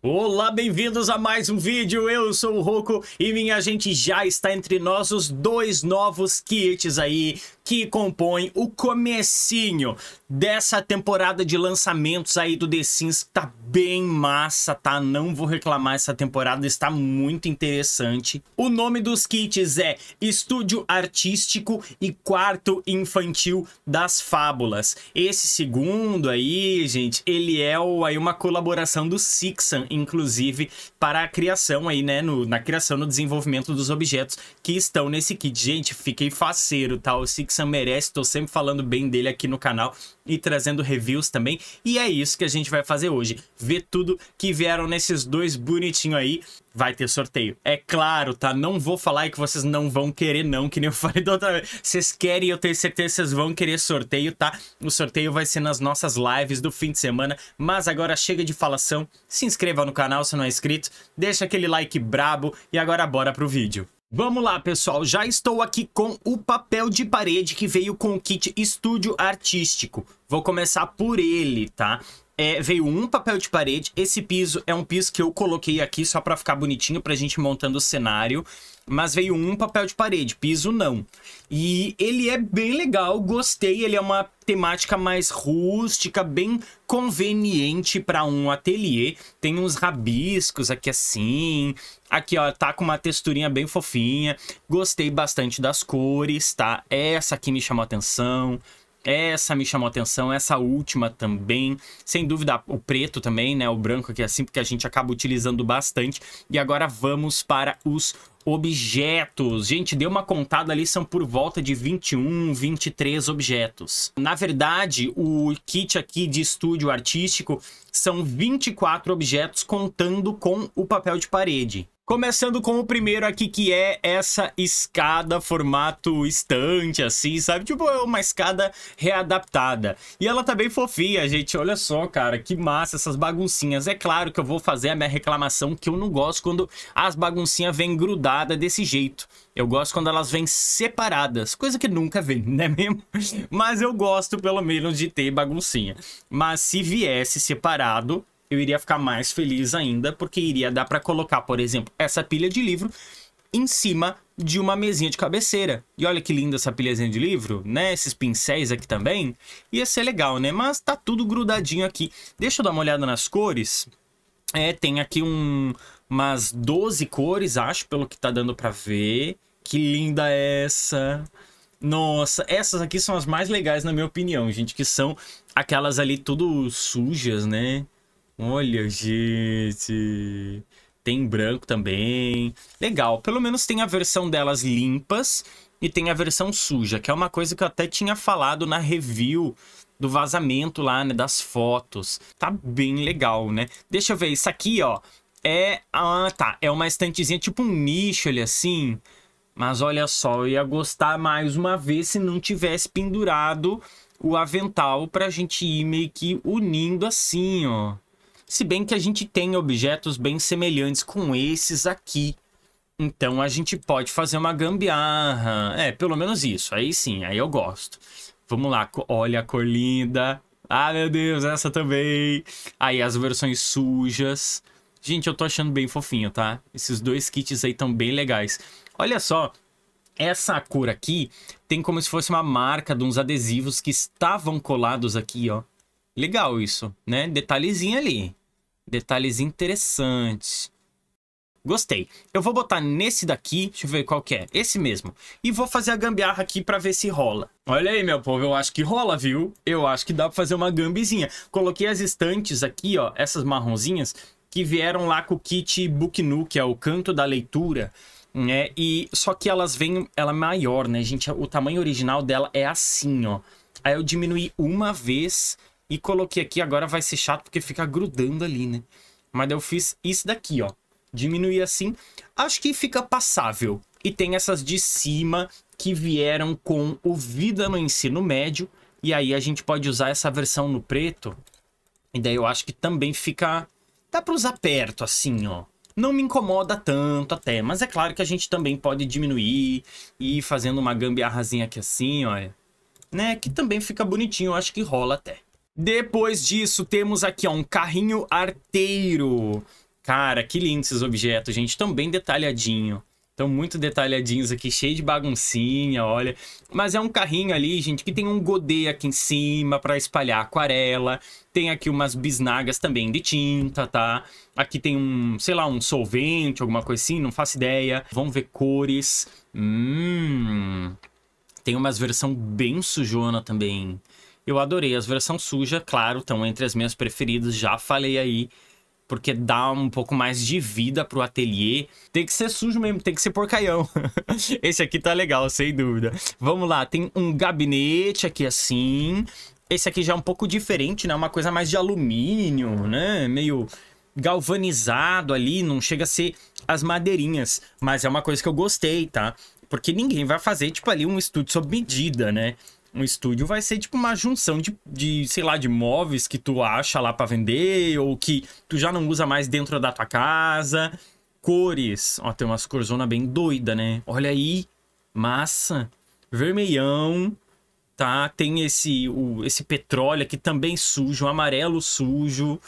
Olá, bem-vindos a mais um vídeo, eu sou o Roco e minha gente já está entre nós os dois novos kits aí que compõe o comecinho dessa temporada de lançamentos aí do The Sims, que tá bem massa, tá? Não vou reclamar, essa temporada está muito interessante. O nome dos kits é Estúdio Artístico e Quarto Infantil das Fábulas. Esse segundo aí, gente, ele é o, aí uma colaboração do Sixan, inclusive, para a criação aí, né, no, na criação, no desenvolvimento dos objetos que estão nesse kit. Gente, fiquei faceiro, tá? O Sixan merece. Tô sempre falando bem dele aqui no canal e trazendo reviews também. E é isso que a gente vai fazer hoje. Ver tudo que vieram nesses dois bonitinhos aí. Vai ter sorteio. É claro, tá? Não vou falar que vocês não vão querer não, que nem eu falei da outra vez. Vocês querem, eu tenho certeza que vocês vão querer sorteio, tá? O sorteio vai ser nas nossas lives do fim de semana. Mas agora chega de falação. Se inscreva no canal se não é inscrito. Deixa aquele like brabo e agora bora pro vídeo. Vamos lá, pessoal. Já estou aqui com o papel de parede que veio com o kit estúdio artístico. Vou começar por ele, tá? É, veio um papel de parede. Esse piso é um piso que eu coloquei aqui só para ficar bonitinho pra gente montando o cenário. Mas veio um papel de parede, piso não. E ele é bem legal, gostei. Ele é uma temática mais rústica, bem conveniente para um ateliê. Tem uns rabiscos aqui assim. Aqui, ó, tá com uma texturinha bem fofinha. Gostei bastante das cores, tá? Essa aqui me chamou atenção. Essa me chamou atenção, essa última também. Sem dúvida, o preto também, né? O branco aqui é assim, porque a gente acaba utilizando bastante. E agora vamos para os objetos. Gente, deu uma contada ali, são por volta de 21, 23 objetos. Na verdade, o kit aqui de estúdio artístico são 24 objetos contando com o papel de parede. Começando com o primeiro aqui, que é essa escada formato estante, assim, sabe? Tipo, é uma escada readaptada. E ela tá bem fofinha, gente. Olha só, cara, que massa essas baguncinhas. É claro que eu vou fazer a minha reclamação que eu não gosto quando as baguncinhas vêm grudadas desse jeito. Eu gosto quando elas vêm separadas, coisa que nunca vem, né mesmo? Mas eu gosto, pelo menos, de ter baguncinha. Mas se viesse separado, eu iria ficar mais feliz ainda, porque iria dar para colocar, por exemplo, essa pilha de livro em cima de uma mesinha de cabeceira. E olha que linda essa pilhazinha de livro, né? Esses pincéis aqui também. Ia ser legal, né? Mas tá tudo grudadinho aqui. Deixa eu dar uma olhada nas cores. É, tem aqui um, umas 12 cores, acho, pelo que tá dando para ver. Que linda essa! Nossa, essas aqui são as mais legais, na minha opinião, gente, que são aquelas ali tudo sujas, né? Olha, gente. Tem branco também. Legal. Pelo menos tem a versão delas limpas e tem a versão suja, que é uma coisa que eu até tinha falado na review do vazamento lá, né, das fotos. Tá bem legal, né? Deixa eu ver, isso aqui, ó, é... Ah, tá, é uma estantezinha, tipo um nicho ali, assim. Mas olha só, eu ia gostar mais uma vez se não tivesse pendurado o avental pra gente ir meio que unindo assim, ó. Se bem que a gente tem objetos bem semelhantes com esses aqui. Então a gente pode fazer uma gambiarra. É, pelo menos isso. Aí sim, aí eu gosto. Vamos lá, olha a cor linda. Ah, meu Deus, essa também. Aí as versões sujas. Gente, eu tô achando bem fofinho, tá? Esses dois kits aí estão bem legais. Olha só, essa cor aqui tem como se fosse uma marca de uns adesivos que estavam colados aqui, ó. Legal isso, né? Detalhezinho ali. Detalhes interessantes. Gostei. Eu vou botar nesse daqui, deixa eu ver qual que é, esse mesmo. E vou fazer a gambiarra aqui pra ver se rola. Olha aí, meu povo, eu acho que rola, viu? Eu acho que dá pra fazer uma gambizinha. Coloquei as estantes aqui, ó, essas marronzinhas, que vieram lá com o kit Book Nu, que é o canto da leitura, né? E só que elas vêm, ela é maior, né, gente? O tamanho original dela é assim, ó. Aí eu diminuí uma vez e coloquei aqui, agora vai ser chato porque fica grudando ali, né? Mas eu fiz isso daqui, ó. Diminuí assim. Acho que fica passável. E tem essas de cima que vieram com o Vida no Ensino Médio. E aí a gente pode usar essa versão no preto. E daí eu acho que também fica... Dá pra usar perto, assim, ó. Não me incomoda tanto até. Mas é claro que a gente também pode diminuir. E ir fazendo uma gambiarrazinha aqui assim, ó. É, né? Que também fica bonitinho. Eu acho que rola até. Depois disso, temos aqui, ó, um carrinho arteiro. Cara, que lindo esses objetos, gente. Estão bem detalhadinho. Estão muito detalhadinhos aqui, cheio de baguncinha, olha. Mas é um carrinho ali, gente, que tem um godê aqui em cima para espalhar aquarela. Tem aqui umas bisnagas também de tinta, tá? Aqui tem um, sei lá, um solvente, alguma coisa assim, não faço ideia. Vamos ver cores. Hum... Tem umas versão bem sujona também. Eu adorei as versões suja, claro, estão entre as minhas preferidas, já falei aí porque dá um pouco mais de vida pro ateliê. Tem que ser sujo mesmo, tem que ser porcaião. Esse aqui tá legal, sem dúvida. Vamos lá, tem um gabinete aqui assim. Esse aqui já é um pouco diferente, né? Uma coisa mais de alumínio, né? Meio galvanizado ali, não chega a ser as madeirinhas. Mas é uma coisa que eu gostei, tá? Porque ninguém vai fazer, tipo, ali um estúdio sob medida, né? um estúdio vai ser tipo uma junção de, de, sei lá, de móveis que tu acha lá para vender ou que tu já não usa mais dentro da tua casa. Cores, ó, tem umas corzona bem doida, né? Olha aí, massa, vermelhão, tá? Tem esse o, esse petróleo aqui também sujo, amarelo sujo.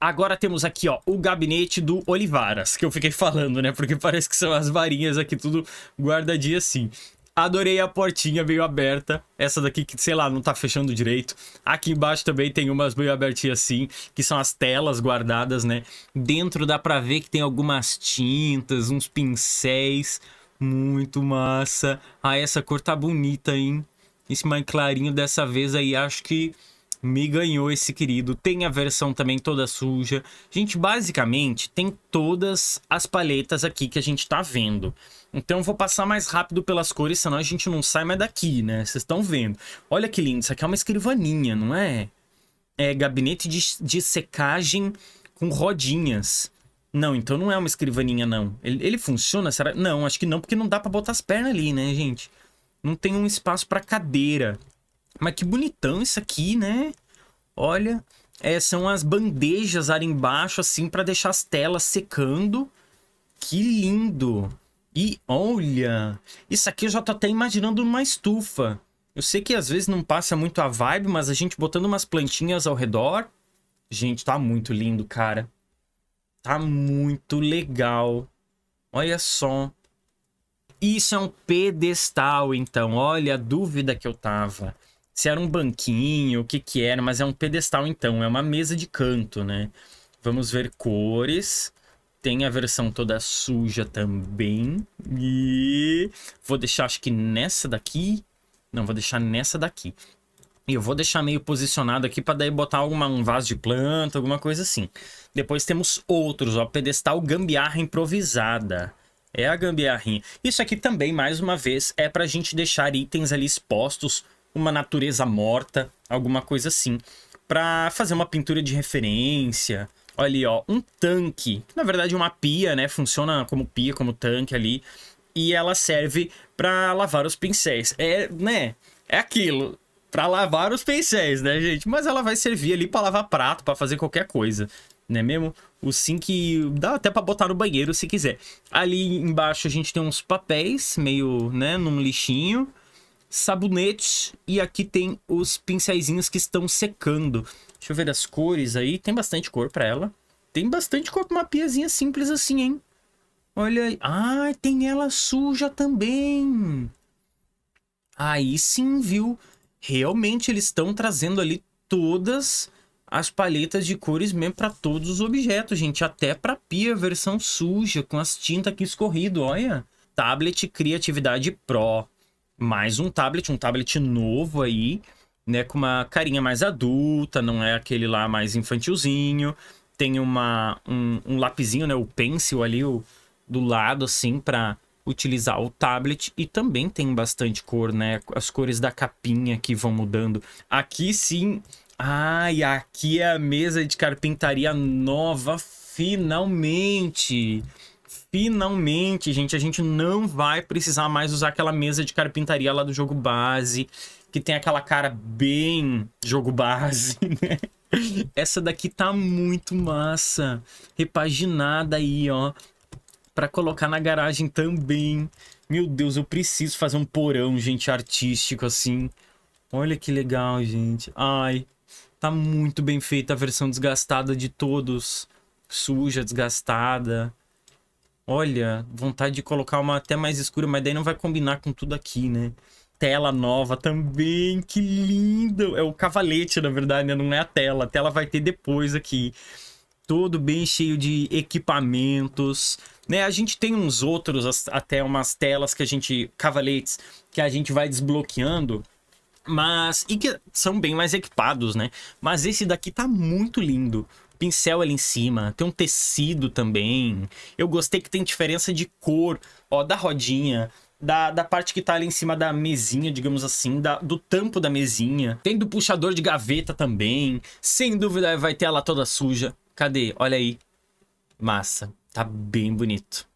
Agora temos aqui, ó, o gabinete do Olivaras, que eu fiquei falando, né? Porque parece que são as varinhas aqui tudo guardadinho assim. Adorei a portinha meio aberta. Essa daqui que, sei lá, não tá fechando direito. Aqui embaixo também tem umas meio abertinhas assim, que são as telas guardadas, né? Dentro dá pra ver que tem algumas tintas, uns pincéis. Muito massa. Ah, essa cor tá bonita, hein? Esse mais clarinho dessa vez aí, acho que me ganhou esse querido. Tem a versão também toda suja. Gente, basicamente tem todas as paletas aqui que a gente tá vendo. Então vou passar mais rápido pelas cores, senão a gente não sai mais daqui, né? Vocês estão vendo. Olha que lindo, isso aqui é uma escrivaninha, não é? É gabinete de, de secagem com rodinhas. Não, então não é uma escrivaninha, não. Ele, ele funciona? Será? Não, acho que não, porque não dá para botar as pernas ali, né, gente? Não tem um espaço para cadeira. Mas que bonitão isso aqui, né? Olha, é, são as bandejas ali embaixo, assim, para deixar as telas secando. Que lindo! E olha, isso aqui eu já tô até imaginando uma estufa. Eu sei que às vezes não passa muito a vibe, mas a gente botando umas plantinhas ao redor. Gente, tá muito lindo, cara. Tá muito legal. Olha só. Isso é um pedestal, então. Olha a dúvida que eu tava se era um banquinho, o que que era, mas é um pedestal então, é uma mesa de canto, né? Vamos ver cores. Tem a versão toda suja também. E vou deixar acho que nessa daqui. Não, vou deixar nessa daqui. E eu vou deixar meio posicionado aqui para daí botar alguma, um vaso de planta, alguma coisa assim. Depois temos outros, ó, pedestal gambiarra improvisada. É a gambiarrinha. Isso aqui também, mais uma vez, é para a gente deixar itens ali expostos uma natureza morta, alguma coisa assim, para fazer uma pintura de referência. Olha ali, ó, um tanque, na verdade é uma pia, né? Funciona como pia, como tanque ali, e ela serve para lavar os pincéis. É, né? É aquilo, para lavar os pincéis, né, gente? Mas ela vai servir ali para lavar prato, para fazer qualquer coisa né mesmo? O sink dá até para botar no banheiro se quiser. Ali embaixo a gente tem uns papéis meio, né, num lixinho sabonetes e aqui tem os pincéis que estão secando. Deixa eu ver as cores aí, tem bastante cor para ela. Tem bastante cor pra uma piazinha simples assim, hein? Olha aí. Ah, tem ela suja também. Aí sim, viu? Realmente eles estão trazendo ali todas as paletas de cores mesmo para todos os objetos, gente. Até para pia, versão suja, com as tintas aqui escorrido, olha. Tablet Criatividade Pro mais um tablet, um tablet novo aí, né? Com uma carinha mais adulta, não é aquele lá mais infantilzinho. Tem uma, um, um né? O pencil ali o, do lado, assim, para utilizar o tablet e também tem bastante cor, né? As cores da capinha que vão mudando. Aqui sim. Ai, ah, aqui é a mesa de carpintaria nova, finalmente! Finalmente, gente, a gente não vai precisar mais usar aquela mesa de carpintaria lá do jogo base, que tem aquela cara bem jogo base, né? Essa daqui tá muito massa, repaginada aí, ó, para colocar na garagem também. Meu Deus, eu preciso fazer um porão, gente, artístico assim. Olha que legal, gente. Ai, tá muito bem feita a versão desgastada de todos. Suja, desgastada. Olha, vontade de colocar uma até mais escura, mas daí não vai combinar com tudo aqui, né? Tela nova também, que lindo! É o cavalete, na verdade, né? não é a tela. A tela vai ter depois aqui. Todo bem cheio de equipamentos, né? A gente tem uns outros, até umas telas que a gente... Cavaletes que a gente vai desbloqueando mas e que são bem mais equipados, né? Mas esse daqui tá muito lindo pincel ali em cima, tem um tecido também. Eu gostei que tem diferença de cor, ó, da rodinha, da, da parte que tá ali em cima da mesinha, digamos assim, da, do tampo da mesinha. Tem do puxador de gaveta também. Sem dúvida vai ter ela toda suja. Cadê? Olha aí. Massa. Tá bem bonito.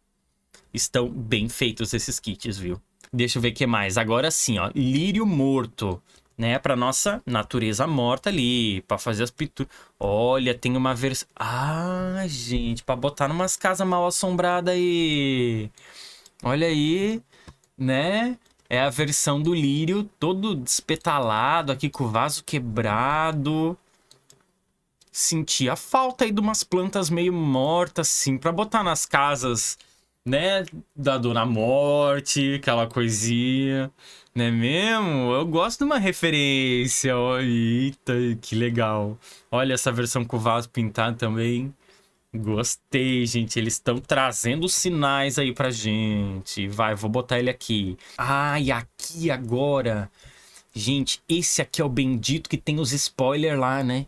Estão bem feitos esses kits, viu? Deixa eu ver o que mais. Agora sim, ó. Lírio morto né, para nossa natureza morta ali, para fazer as pinturas. Olha, tem uma versão. Ah, gente, para botar numas casas mal assombradas aí. Olha aí, né? É a versão do lírio todo despetalado aqui com o vaso quebrado. sentia falta aí de umas plantas meio mortas assim para botar nas casas né, da Dona Morte, aquela coisinha, né mesmo? Eu gosto de uma referência, olha eita, que legal. Olha essa versão com o vaso pintado também. Gostei, gente. Eles estão trazendo sinais aí pra gente. Vai, vou botar ele aqui. Ah, e aqui agora. Gente, esse aqui é o bendito que tem os spoilers lá, né?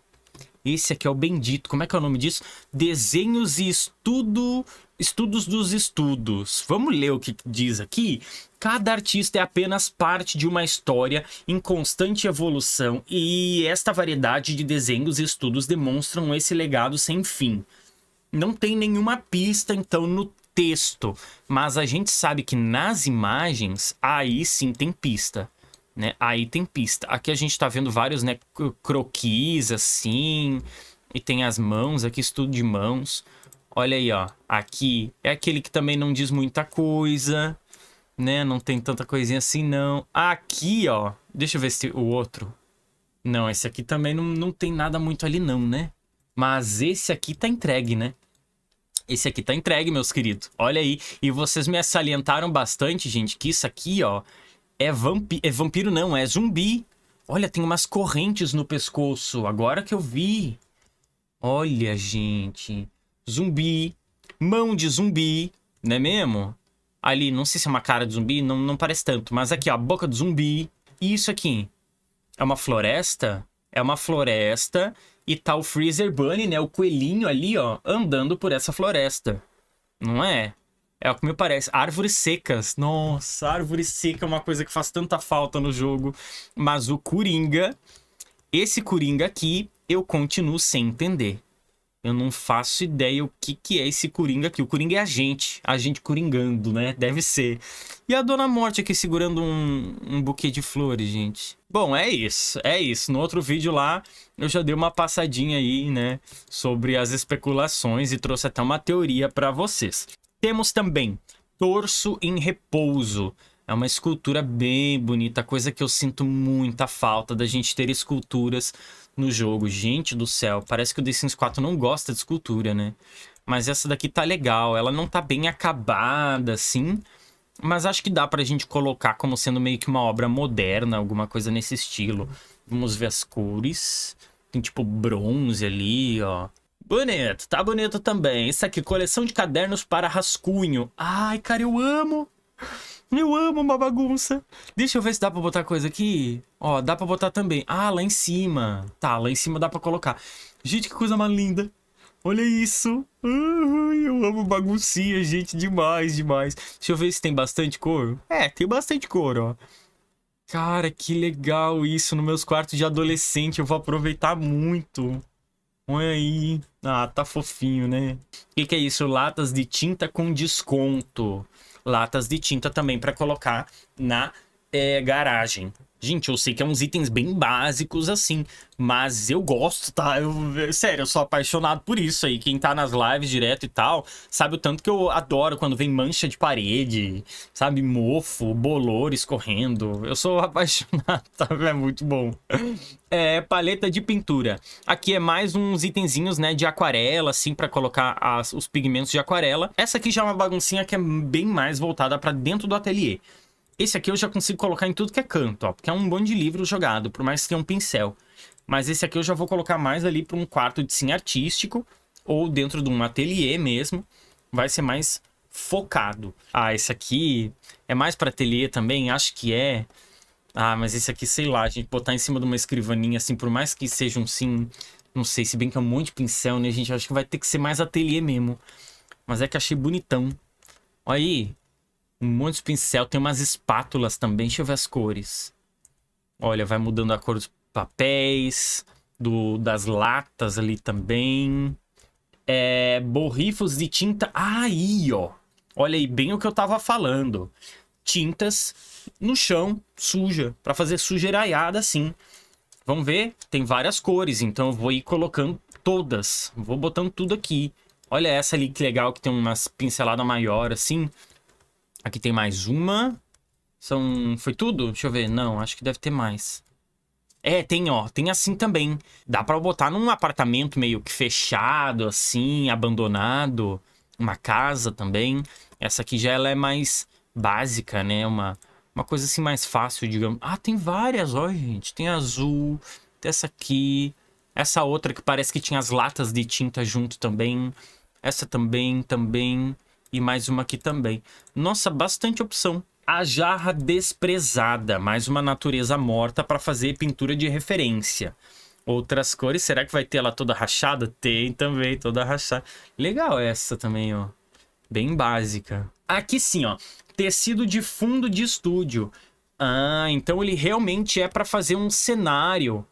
Esse aqui é o bendito. Como é que é o nome disso? Desenhos e estudo Estudos dos estudos. Vamos ler o que diz aqui? Cada artista é apenas parte de uma história em constante evolução e esta variedade de desenhos e estudos demonstram esse legado sem fim. Não tem nenhuma pista, então, no texto, mas a gente sabe que nas imagens, aí sim tem pista. Né? Aí tem pista. Aqui a gente está vendo vários né, croquis, assim, e tem as mãos, aqui estudo de mãos. Olha aí, ó. Aqui é aquele que também não diz muita coisa, né? Não tem tanta coisinha assim, não. Aqui, ó. Deixa eu ver se o outro. Não, esse aqui também não, não tem nada muito ali, não, né? Mas esse aqui tá entregue, né? Esse aqui tá entregue, meus queridos. Olha aí. E vocês me salientaram bastante, gente, que isso aqui, ó, é, vampi é vampiro, não, é zumbi. Olha, tem umas correntes no pescoço. Agora que eu vi. Olha, gente zumbi, mão de zumbi, não é mesmo? Ali, não sei se é uma cara de zumbi, não, não parece tanto, mas aqui, ó, boca de zumbi. E isso aqui é uma floresta? É uma floresta e tá o Freezer Bunny, né? O coelhinho ali, ó, andando por essa floresta. Não é? É o que me parece. Árvores secas. Nossa, árvore seca é uma coisa que faz tanta falta no jogo. Mas o Coringa, esse Coringa aqui, eu continuo sem entender. Eu não faço ideia o que, que é esse Coringa aqui. O Coringa é a gente. A gente coringando, né? Deve ser. E a Dona Morte aqui segurando um, um buquê de flores, gente. Bom, é isso. É isso. No outro vídeo lá, eu já dei uma passadinha aí, né? Sobre as especulações e trouxe até uma teoria para vocês. Temos também Torso em Repouso. É uma escultura bem bonita, coisa que eu sinto muita falta da gente ter esculturas no jogo. Gente do céu, parece que o The Sims 4 não gosta de escultura, né? Mas essa daqui tá legal, ela não tá bem acabada, assim. Mas acho que dá pra gente colocar como sendo meio que uma obra moderna, alguma coisa nesse estilo. Vamos ver as cores. Tem tipo bronze ali, ó. Bonito, tá bonito também. Isso aqui, coleção de cadernos para rascunho. Ai, cara, eu amo! Eu amo uma bagunça. Deixa eu ver se dá pra botar coisa aqui. Ó, dá pra botar também. Ah, lá em cima. Tá, lá em cima dá pra colocar. Gente, que coisa mais linda. Olha isso. Uhum, eu amo baguncinha, gente. Demais, demais. Deixa eu ver se tem bastante cor. É, tem bastante cor, ó. Cara, que legal isso. Nos meus quartos de adolescente eu vou aproveitar muito. Olha aí. Ah, tá fofinho, né? O que, que é isso? Latas de tinta com desconto latas de tinta também para colocar na é, garagem. Gente, eu sei que é uns itens bem básicos assim, mas eu gosto, tá? Eu, sério, eu sou apaixonado por isso aí. Quem tá nas lives direto e tal, sabe o tanto que eu adoro quando vem mancha de parede, sabe? Mofo, bolores correndo. Eu sou apaixonado, tá? É muito bom. É, paleta de pintura. Aqui é mais uns itenzinhos, né, de aquarela, assim, para colocar as, os pigmentos de aquarela. Essa aqui já é uma baguncinha que é bem mais voltada para dentro do ateliê. Esse aqui eu já consigo colocar em tudo que é canto, ó, porque é um bom de livro jogado, por mais que tenha um pincel. Mas esse aqui eu já vou colocar mais ali para um quarto de sim artístico, ou dentro de um ateliê mesmo, vai ser mais focado. Ah, esse aqui é mais para ateliê também? Acho que é. Ah, mas esse aqui, sei lá, a gente botar em cima de uma escrivaninha, assim, por mais que seja um sim, não sei, se bem que é um monte de pincel, né, gente? Acho que vai ter que ser mais ateliê mesmo. Mas é que achei bonitão. Olha aí, um monte de pincel, tem umas espátulas também, deixa eu ver as cores. Olha, vai mudando a cor dos papéis, do, das latas ali também. É, borrifos de tinta. aí, ó. Olha aí, bem o que eu tava falando. Tintas no chão, suja, para fazer sujeiraiada assim. Vamos ver, tem várias cores, então eu vou ir colocando todas. Vou botando tudo aqui. Olha essa ali que legal, que tem umas pinceladas maior assim. Aqui tem mais uma. São. Foi tudo? Deixa eu ver. Não, acho que deve ter mais. É, tem, ó. Tem assim também. Dá para botar num apartamento meio que fechado, assim, abandonado. Uma casa também. Essa aqui já ela é mais básica, né? Uma, uma coisa assim mais fácil, digamos. Ah, tem várias, ó, gente. Tem azul, tem essa aqui. Essa outra que parece que tinha as latas de tinta junto também. Essa também, também. E mais uma aqui também. Nossa, bastante opção. A jarra desprezada, mais uma natureza morta para fazer pintura de referência. Outras cores, será que vai ter ela toda rachada? Tem também, toda rachada. Legal essa também, ó. Bem básica. Aqui sim, ó. Tecido de fundo de estúdio. Ah, então ele realmente é para fazer um cenário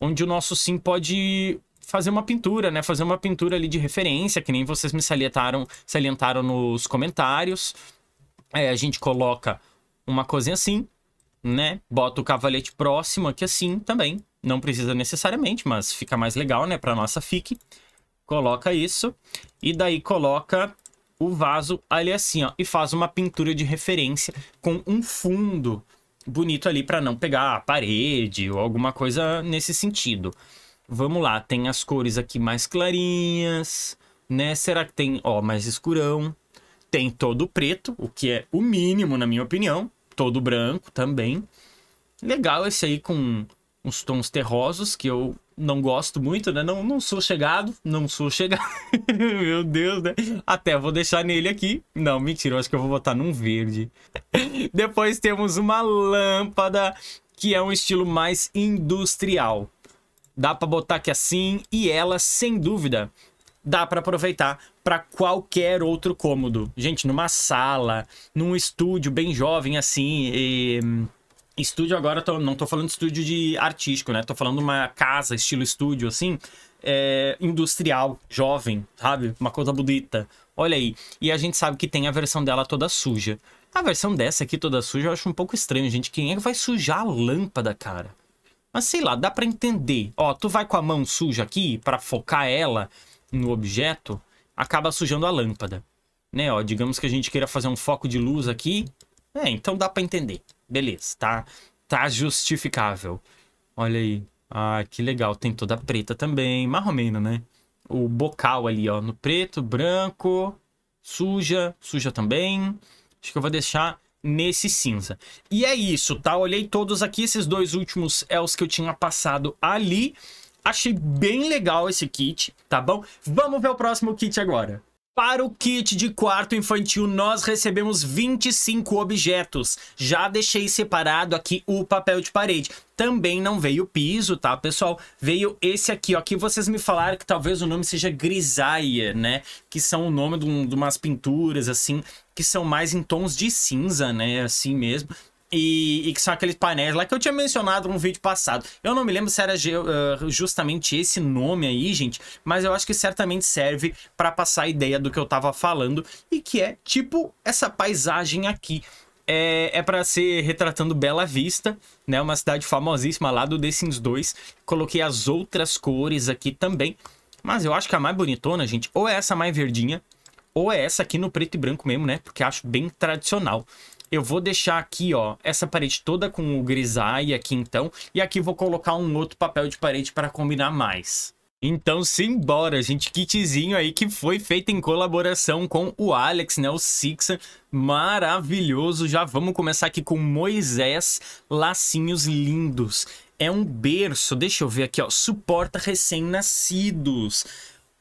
onde o nosso sim pode fazer uma pintura, né? Fazer uma pintura ali de referência, que nem vocês me salientaram, salientaram nos comentários. É, a gente coloca uma coisinha assim, né? Bota o cavalete próximo aqui assim também. Não precisa necessariamente, mas fica mais legal, né? Para nossa fique. Coloca isso. E daí coloca o vaso ali assim, ó. E faz uma pintura de referência com um fundo bonito ali para não pegar a parede ou alguma coisa nesse sentido. Vamos lá, tem as cores aqui mais clarinhas, né? Será que tem, ó, mais escurão? Tem todo preto, o que é o mínimo, na minha opinião. Todo branco também. Legal esse aí com uns tons terrosos, que eu não gosto muito, né? Não, não sou chegado, não sou chegado. Meu Deus, né? Até vou deixar nele aqui. Não, mentira, eu acho que eu vou botar num verde. Depois temos uma lâmpada, que é um estilo mais industrial. Dá para botar aqui assim é e ela, sem dúvida, dá para aproveitar para qualquer outro cômodo. Gente, numa sala, num estúdio bem jovem assim, e... Hum, estúdio agora tô, não estou falando de estúdio de artístico, né? estou falando uma casa estilo estúdio assim, é... industrial, jovem, sabe? Uma coisa bonita. Olha aí. E a gente sabe que tem a versão dela toda suja. A versão dessa aqui toda suja eu acho um pouco estranho, gente. Quem é que vai sujar a lâmpada, cara? Mas sei lá, dá para entender. Ó, tu vai com a mão suja aqui para focar ela no objeto, acaba sujando a lâmpada. Né, ó, digamos que a gente queira fazer um foco de luz aqui. É, então dá para entender. Beleza, tá, tá justificável. Olha aí. Ah, que legal. Tem toda preta também. Marromena, né? O bocal ali, ó. No preto, branco. Suja. Suja também. Acho que eu vou deixar nesse cinza. E é isso, tá? Olhei todos aqui, esses dois últimos é os que eu tinha passado ali. Achei bem legal esse kit, tá bom? Vamos ver o próximo kit agora. Para o kit de quarto infantil, nós recebemos 25 objetos. Já deixei separado aqui o papel de parede. Também não veio piso, tá, pessoal? Veio esse aqui, ó. Que vocês me falaram que talvez o nome seja grisaia, né? Que são o nome de, um, de umas pinturas, assim, que são mais em tons de cinza, né? Assim mesmo. E, e, que são aqueles painéis lá que eu tinha mencionado no vídeo passado. Eu não me lembro se era uh, justamente esse nome aí, gente, mas eu acho que certamente serve para passar a ideia do que eu estava falando e que é tipo essa paisagem aqui. É, é para ser retratando Bela Vista, né? Uma cidade famosíssima lá do The Sims 2. Coloquei as outras cores aqui também. Mas eu acho que a mais bonitona, gente, ou é essa mais verdinha, ou é essa aqui no preto e branco mesmo, né? Porque acho bem tradicional eu vou deixar aqui, ó, essa parede toda com o grisalho aqui então. E aqui vou colocar um outro papel de parede para combinar mais. Então simbora, gente, kitzinho aí que foi feito em colaboração com o Alex, né, o Sixa, maravilhoso. Já vamos começar aqui com Moisés, lacinhos lindos. É um berço, deixa eu ver aqui, ó, suporta recém-nascidos.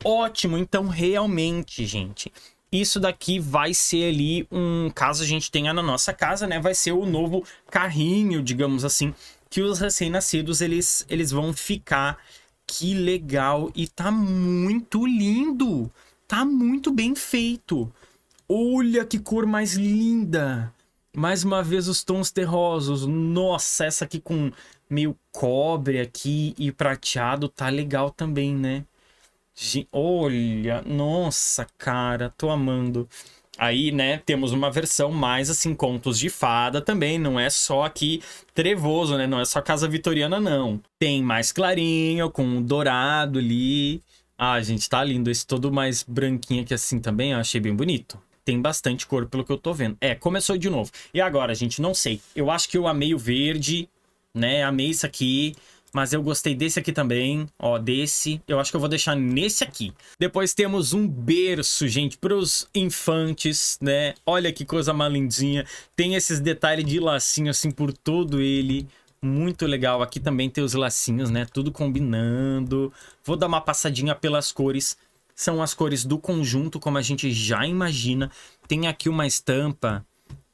Ótimo, então realmente, gente, isso daqui vai ser ali um, caso a gente tenha na nossa casa, né, vai ser o novo carrinho, digamos assim, que os recém-nascidos eles, eles vão ficar. Que legal e tá muito lindo. Tá muito bem feito. Olha que cor mais linda. Mais uma vez os tons terrosos. Nossa, essa aqui com meio cobre aqui e prateado tá legal também, né? olha, nossa, cara, tô amando. Aí, né, temos uma versão mais assim, contos de fada também, não é só aqui trevoso, né? Não é só casa vitoriana, não. Tem mais clarinho, com dourado ali. Ah, gente, tá lindo. Esse todo mais branquinho aqui assim também, eu achei bem bonito. Tem bastante cor, pelo que eu tô vendo. É, começou de novo. E agora, gente, não sei. Eu acho que eu amei o verde, né? Amei isso aqui. Mas eu gostei desse aqui também, ó, desse. Eu acho que eu vou deixar nesse aqui. Depois temos um berço, gente, pros infantes, né? Olha que coisa malindinha. Tem esses detalhes de lacinho, assim, por todo ele. Muito legal. Aqui também tem os lacinhos, né? Tudo combinando. Vou dar uma passadinha pelas cores. São as cores do conjunto, como a gente já imagina. Tem aqui uma estampa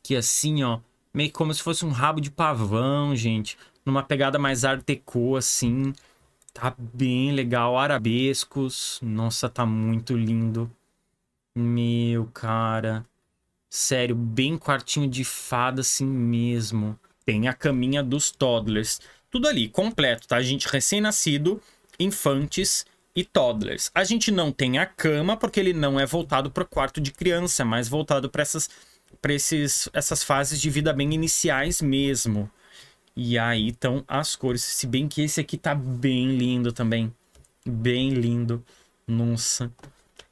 que assim, ó, meio como se fosse um rabo de pavão, gente numa pegada mais art deco, assim. Tá bem legal. Arabescos. Nossa, tá muito lindo. Meu, cara. Sério, bem quartinho de fada assim mesmo. Tem a caminha dos toddlers. Tudo ali, completo, tá? A gente recém-nascido, infantes e toddlers. A gente não tem a cama porque ele não é voltado para o quarto de criança, é mais voltado para essas para esses essas fases de vida bem iniciais mesmo. E aí estão as cores. Se bem que esse aqui tá bem lindo também. Bem lindo. Nossa.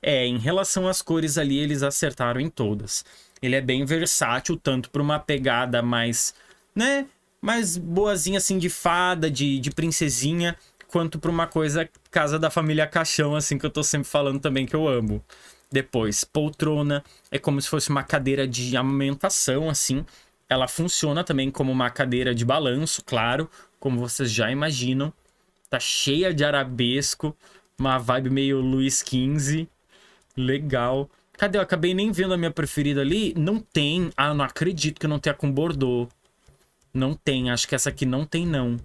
É, em relação às cores ali, eles acertaram em todas. Ele é bem versátil, tanto para uma pegada mais, né? Mais boazinha, assim, de fada, de, de princesinha, quanto para uma coisa casa da família caixão, assim, que eu tô sempre falando também que eu amo. Depois, poltrona, é como se fosse uma cadeira de amamentação, assim, ela funciona também como uma cadeira de balanço, claro, como vocês já imaginam. Tá cheia de arabesco, uma vibe meio Luiz XV. Legal. Cadê? Eu acabei nem vendo a minha preferida ali. Não tem. Ah, não acredito que não tenha com Bordeaux. Não tem. Acho que essa aqui não tem, não.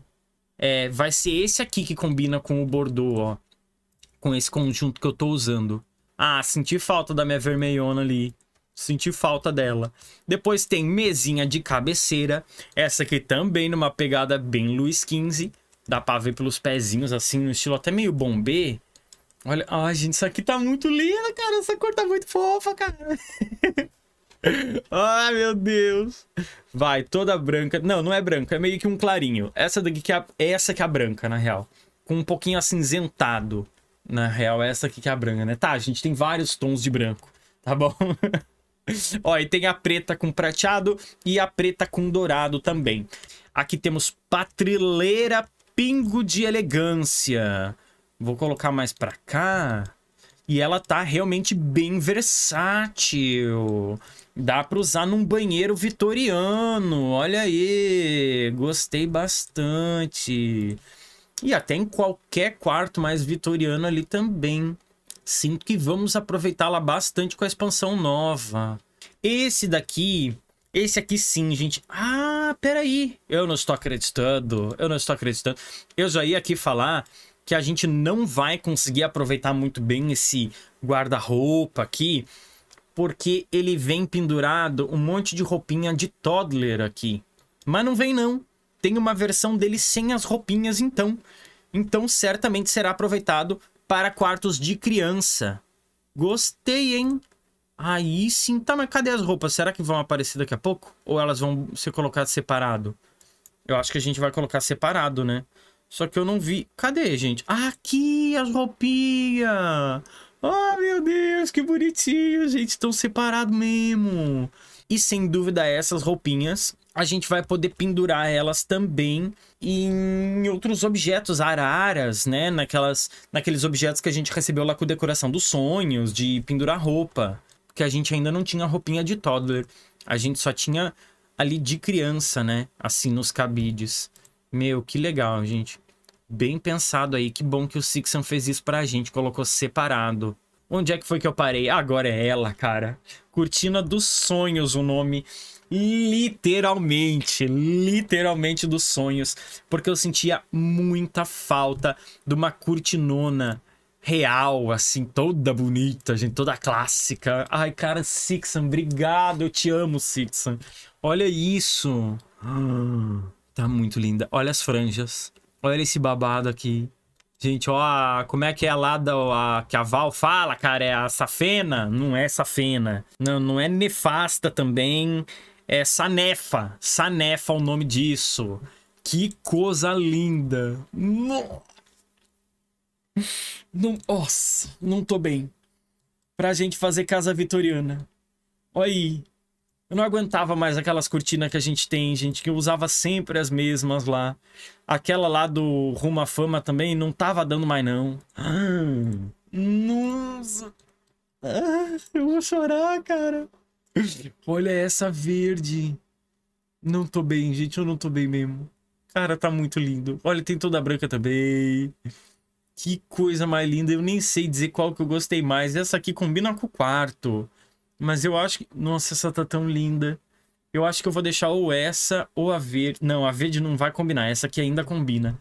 É, vai ser esse aqui que combina com o Bordeaux, ó. Com esse conjunto que eu tô usando. Ah, senti falta da minha vermelhona ali. Senti falta dela. Depois tem mesinha de cabeceira. Essa aqui também numa pegada bem Luiz XV. Dá pra ver pelos pezinhos, assim, no estilo até meio bombê. Olha, ai, gente, isso aqui tá muito lindo, cara. Essa cor tá muito fofa, cara. ai, meu Deus. Vai, toda branca. Não, não é branca, é meio que um clarinho. Essa daqui que é, é essa que é a branca, na real. Com um pouquinho acinzentado. Na real, é essa aqui que é a branca, né? Tá, a gente tem vários tons de branco, tá bom? Ó, e tem a preta com prateado e a preta com dourado também. Aqui temos patrileira pingo de elegância. Vou colocar mais pra cá. E ela tá realmente bem versátil. Dá pra usar num banheiro vitoriano. Olha aí. Gostei bastante. E até em qualquer quarto mais vitoriano ali também. Sinto que vamos aproveitá-la bastante com a expansão nova. Esse daqui... Esse aqui sim, gente. Ah, peraí. Eu não estou acreditando. Eu não estou acreditando. Eu já ia aqui falar que a gente não vai conseguir aproveitar muito bem esse guarda-roupa aqui, porque ele vem pendurado um monte de roupinha de toddler aqui. Mas não vem não. Tem uma versão dele sem as roupinhas então. Então certamente será aproveitado para quartos de criança. Gostei, hein? Aí sim. Tá, mas cadê as roupas? Será que vão aparecer daqui a pouco? Ou elas vão ser colocadas separado? Eu acho que a gente vai colocar separado, né? Só que eu não vi. Cadê, gente? Ah, aqui as roupinhas! Oh, meu Deus, que bonitinho, gente. Estão separados mesmo. E sem dúvida, essas roupinhas a gente vai poder pendurar elas também em outros objetos, araras, né? Naquelas, naqueles objetos que a gente recebeu lá com decoração dos sonhos, de pendurar roupa. Porque a gente ainda não tinha roupinha de toddler. A gente só tinha ali de criança, né? Assim, nos cabides. Meu, que legal, gente. Bem pensado aí. Que bom que o Sixan fez isso pra gente. Colocou separado. Onde é que foi que eu parei? Agora é ela, cara. Cortina dos Sonhos, o nome literalmente, literalmente dos sonhos, porque eu sentia muita falta de uma curtinona real, assim, toda bonita, gente, toda clássica. Ai, cara, Sixan, obrigado, eu te amo, Sixan. Olha isso. tá muito linda. Olha as franjas. Olha esse babado aqui. Gente, ó, como é que é lá da, a, que a Val fala, cara? É a safena? Não é safena. Não, não é nefasta também. É Sanefa. Sanefa é o nome disso. Que coisa linda. No... Não, nossa, não tô bem. Pra gente fazer casa vitoriana. Olha aí. Eu não aguentava mais aquelas cortinas que a gente tem, gente, que eu usava sempre as mesmas lá. Aquela lá do Rumo à Fama também não tava dando mais, não. Ah, nossa. Ah, eu vou chorar, cara. Olha essa verde. Não tô bem, gente. Eu não tô bem mesmo. Cara, tá muito lindo. Olha, tem toda branca também. Que coisa mais linda. Eu nem sei dizer qual que eu gostei mais. Essa aqui combina com o quarto. Mas eu acho que... Nossa, essa tá tão linda. Eu acho que eu vou deixar ou essa ou a verde. Não, a verde não vai combinar. Essa aqui ainda combina.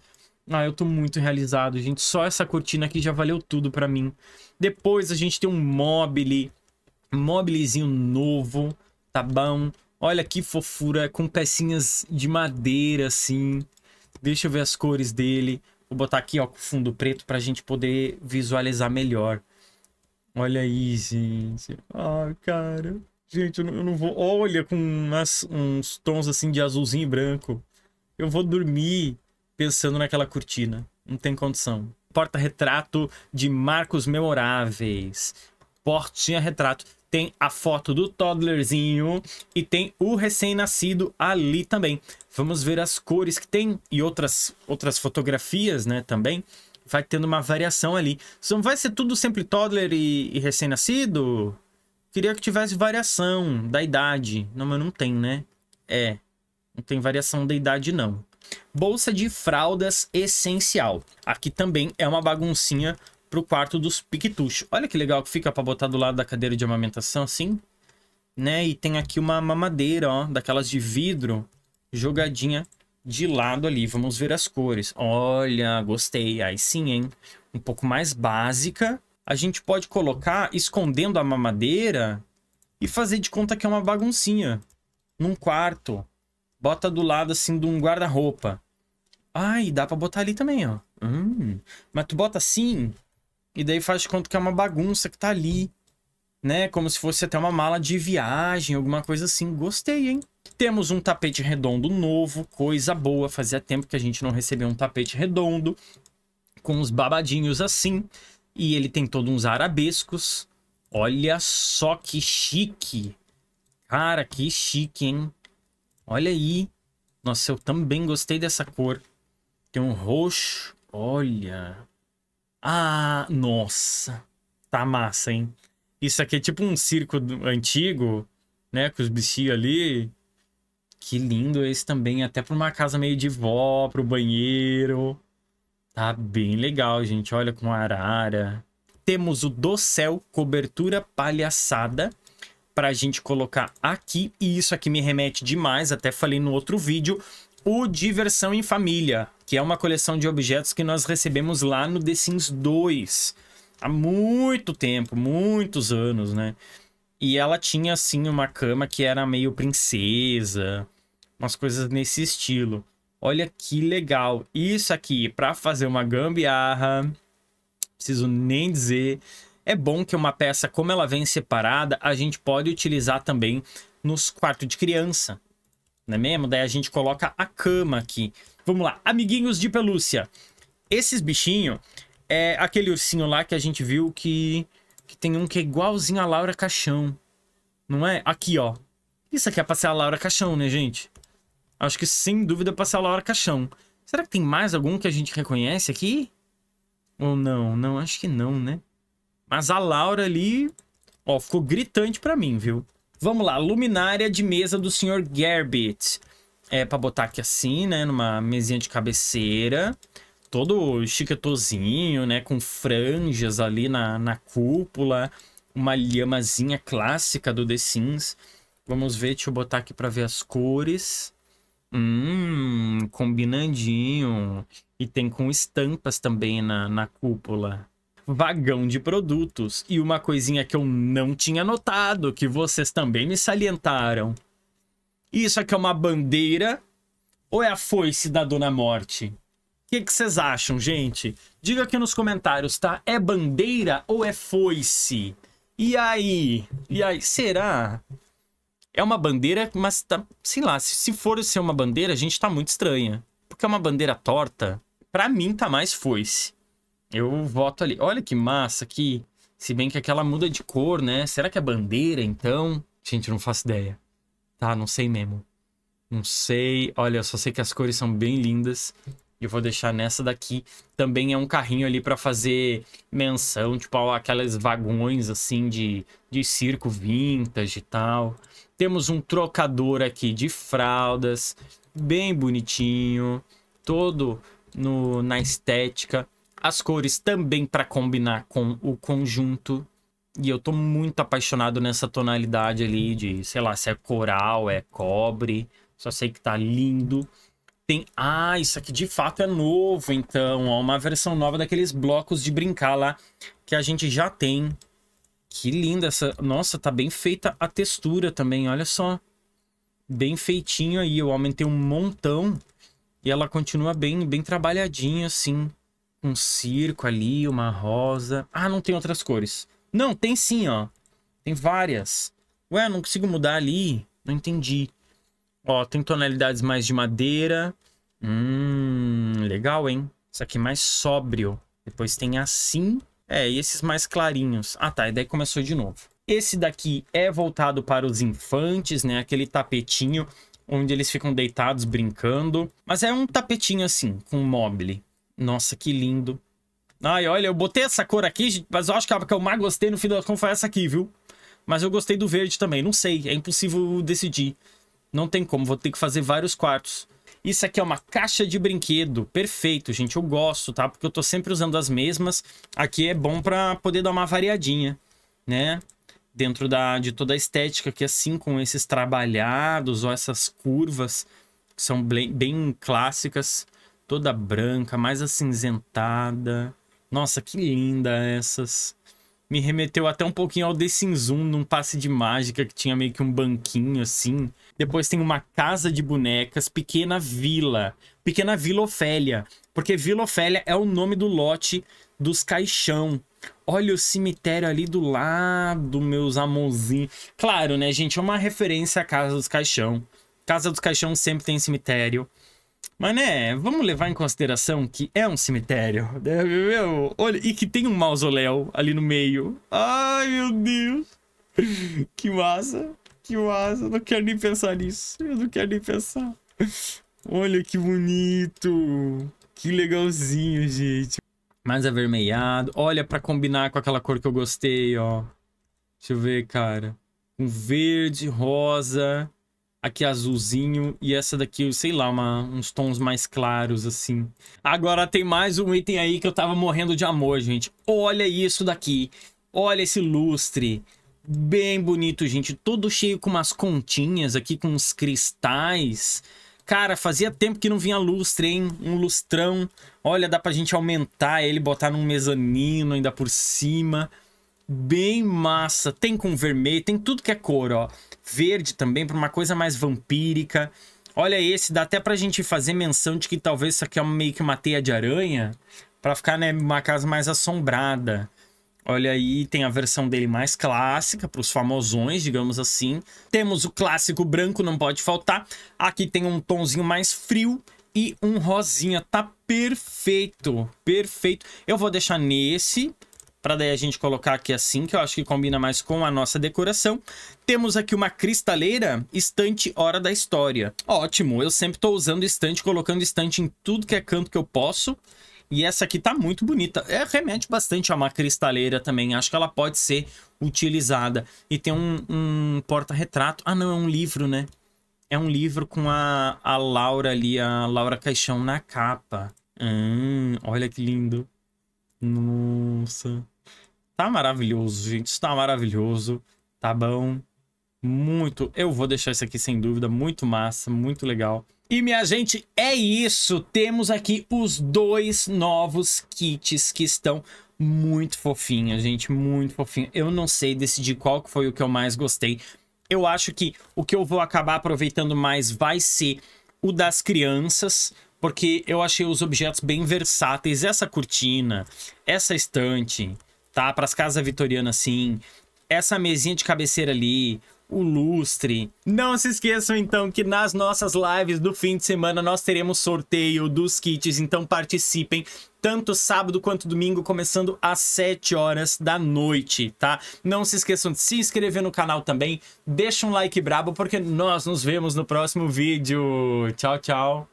Ah, eu tô muito realizado, gente. Só essa cortina aqui já valeu tudo pra mim. Depois a gente tem um mobile Mobilezinho novo, tá bom? Olha que fofura, com pecinhas de madeira, assim. Deixa eu ver as cores dele. Vou botar aqui, ó, com fundo preto pra gente poder visualizar melhor. Olha aí, gente. Ai, cara. Gente, eu não, eu não vou... Olha, com umas, uns tons, assim, de azulzinho e branco. Eu vou dormir pensando naquela cortina. Não tem condição. Porta-retrato de marcos memoráveis. Portinha-retrato tem a foto do toddlerzinho e tem o recém-nascido ali também. Vamos ver as cores que tem e outras, outras fotografias, né, também. Vai tendo uma variação ali. Não vai ser tudo sempre toddler e, e recém-nascido? Queria que tivesse variação da idade. Não, mas não tem, né? É, não tem variação da idade, não. Bolsa de fraldas essencial. Aqui também é uma baguncinha pro quarto dos piquetuchos. Olha que legal que fica para botar do lado da cadeira de amamentação, assim. Né? E tem aqui uma mamadeira, ó, daquelas de vidro, jogadinha de lado ali. Vamos ver as cores. Olha, gostei. Aí sim, hein? Um pouco mais básica. A gente pode colocar escondendo a mamadeira e fazer de conta que é uma baguncinha. Num quarto. Bota do lado, assim, de um guarda-roupa. Ai, dá pra botar ali também, ó. Hum. Mas tu bota assim, e daí faz conta que é uma bagunça que tá ali, né? Como se fosse até uma mala de viagem, alguma coisa assim. Gostei, hein? Temos um tapete redondo novo, coisa boa. Fazia tempo que a gente não recebia um tapete redondo, com uns babadinhos assim. E ele tem todos uns arabescos. Olha só que chique. Cara, que chique, hein? Olha aí. Nossa, eu também gostei dessa cor. Tem um roxo. Olha. Ah, nossa. Tá massa, hein? Isso aqui é tipo um circo antigo, né? Com os bichinhos ali. Que lindo esse também. Até pra uma casa meio de vó, pro banheiro. Tá bem legal, gente. Olha com arara. Temos o do céu, cobertura palhaçada para a gente colocar aqui. E isso aqui me remete demais, até falei no outro vídeo, o Diversão em Família que é uma coleção de objetos que nós recebemos lá no The Sims 2. Há muito tempo, muitos anos, né? E ela tinha, assim, uma cama que era meio princesa, umas coisas nesse estilo. Olha que legal. Isso aqui, para fazer uma gambiarra, preciso nem dizer. É bom que uma peça, como ela vem separada, a gente pode utilizar também nos quartos de criança não é mesmo? Daí a gente coloca a cama aqui. Vamos lá, amiguinhos de pelúcia. Esses bichinhos é aquele ursinho lá que a gente viu que, que tem um que é igualzinho a Laura Caixão, não é? Aqui, ó. Isso aqui é pra ser a Laura Caixão, né, gente? Acho que sem dúvida é pra ser a Laura Caixão. Será que tem mais algum que a gente reconhece aqui? Ou não? Não, acho que não, né? Mas a Laura ali, ó, ficou gritante pra mim, viu? Vamos lá, luminária de mesa do Sr. Gerbit. É pra botar aqui assim, né? Numa mesinha de cabeceira. Todo chiquetozinho, né? Com franjas ali na, na cúpula. Uma lhamazinha clássica do The Sims. Vamos ver, deixa eu botar aqui pra ver as cores. Hum, combinandinho. E tem com estampas também na, na cúpula vagão de produtos. E uma coisinha que eu não tinha notado, que vocês também me salientaram. Isso aqui é uma bandeira ou é a foice da Dona Morte? O que vocês acham, gente? Diga aqui nos comentários, tá? É bandeira ou é foice? E aí? E aí? Será? É uma bandeira, mas tá, sei lá, se, se for ser uma bandeira, a gente tá muito estranha. Porque é uma bandeira torta, pra mim tá mais foice. Eu voto ali. Olha que massa aqui. Se bem que aquela muda de cor, né? Será que é bandeira, então? Gente, não faço ideia. Tá, não sei mesmo. Não sei. Olha, eu só sei que as cores são bem lindas. Eu vou deixar nessa daqui. Também é um carrinho ali para fazer menção, tipo aquelas vagões assim de, de circo vintage e tal. Temos um trocador aqui de fraldas, bem bonitinho, todo no, na estética as cores também para combinar com o conjunto. E eu tô muito apaixonado nessa tonalidade ali de, sei lá, se é coral, é cobre. Só sei que tá lindo. Tem, ah, isso aqui de fato é novo, então, ó, uma versão nova daqueles blocos de brincar lá que a gente já tem. Que linda essa, nossa, tá bem feita a textura também, olha só. Bem feitinho aí, eu aumentei um montão e ela continua bem, bem trabalhadinha assim um circo ali, uma rosa. Ah, não tem outras cores. Não, tem sim, ó. Tem várias. Ué, não consigo mudar ali. Não entendi. Ó, tem tonalidades mais de madeira. Hum, legal, hein? Isso aqui é mais sóbrio. Depois tem assim. É, e esses mais clarinhos. Ah, tá. E daí começou de novo. Esse daqui é voltado para os infantes, né? Aquele tapetinho onde eles ficam deitados brincando. Mas é um tapetinho assim, com mobile. Nossa, que lindo. Ai, olha, eu botei essa cor aqui, mas eu acho que a que eu mais gostei no fim da conta foi essa aqui, viu? Mas eu gostei do verde também, não sei, é impossível decidir. Não tem como, vou ter que fazer vários quartos. Isso aqui é uma caixa de brinquedo, perfeito, gente, eu gosto, tá? Porque eu tô sempre usando as mesmas. Aqui é bom pra poder dar uma variadinha, né? Dentro da, de toda a estética aqui, assim, com esses trabalhados, ó, essas curvas, que são bem, bem clássicas toda branca, mais acinzentada. Nossa, que linda essas. Me remeteu até um pouquinho ao The Sims 1, num passe de mágica que tinha meio que um banquinho assim. Depois tem uma casa de bonecas, pequena vila. Pequena Vila Ofélia. Porque Vila Ofélia é o nome do lote dos caixão. Olha o cemitério ali do lado, meus amorzinhos. Claro, né, gente? É uma referência à Casa dos Caixão. Casa dos Caixão sempre tem cemitério. Mas, né, vamos levar em consideração que é um cemitério. Né? Meu, olha, e que tem um mausoléu ali no meio. Ai, meu Deus. Que massa. Que massa. Eu não quero nem pensar nisso. Eu não quero nem pensar. Olha que bonito. Que legalzinho, gente. Mais avermelhado. Olha, para combinar com aquela cor que eu gostei, ó. Deixa eu ver, cara. Um verde, rosa. Aqui azulzinho. E essa daqui, sei lá, uma, uns tons mais claros, assim. Agora tem mais um item aí que eu tava morrendo de amor, gente. Olha isso daqui. Olha esse lustre. Bem bonito, gente. Todo cheio com umas continhas aqui, com uns cristais. Cara, fazia tempo que não vinha lustre, hein? Um lustrão. Olha, dá pra gente aumentar ele, botar num mezanino ainda por cima. Bem massa. Tem com vermelho, tem tudo que é cor, ó verde também, para uma coisa mais vampírica. Olha esse, dá até pra gente fazer menção de que talvez isso aqui é meio que uma teia de aranha, para ficar né, uma casa mais assombrada. Olha aí, tem a versão dele mais clássica, para os famosões, digamos assim. Temos o clássico branco, não pode faltar. Aqui tem um tonzinho mais frio e um rosinha. Tá perfeito, perfeito. Eu vou deixar nesse, para daí a gente colocar aqui assim, que eu acho que combina mais com a nossa decoração. Temos aqui uma cristaleira, estante Hora da História. Ótimo, eu sempre estou usando estante, colocando estante em tudo que é canto que eu posso. E essa aqui tá muito bonita. É, remete bastante a uma cristaleira também. Acho que ela pode ser utilizada. E tem um, um porta-retrato. Ah, não, é um livro, né? É um livro com a, a Laura ali, a Laura Caixão na capa. Hum, olha que lindo. Nossa. Tá maravilhoso, gente. Está maravilhoso. Tá bom. Muito. Eu vou deixar isso aqui sem dúvida. Muito massa, muito legal. E minha gente, é isso. Temos aqui os dois novos kits que estão muito fofinhos, gente. Muito fofinho. Eu não sei decidir qual foi o que eu mais gostei. Eu acho que o que eu vou acabar aproveitando mais vai ser o das crianças, porque eu achei os objetos bem versáteis. Essa cortina, essa estante, tá? Para as casas vitorianas, sim. Essa mesinha de cabeceira ali, o lustre. Não se esqueçam então que nas nossas lives do fim de semana nós teremos sorteio dos kits, então participem tanto sábado quanto domingo, começando às 7 horas da noite, tá? Não se esqueçam de se inscrever no canal também, deixa um like brabo, porque nós nos vemos no próximo vídeo. Tchau, tchau!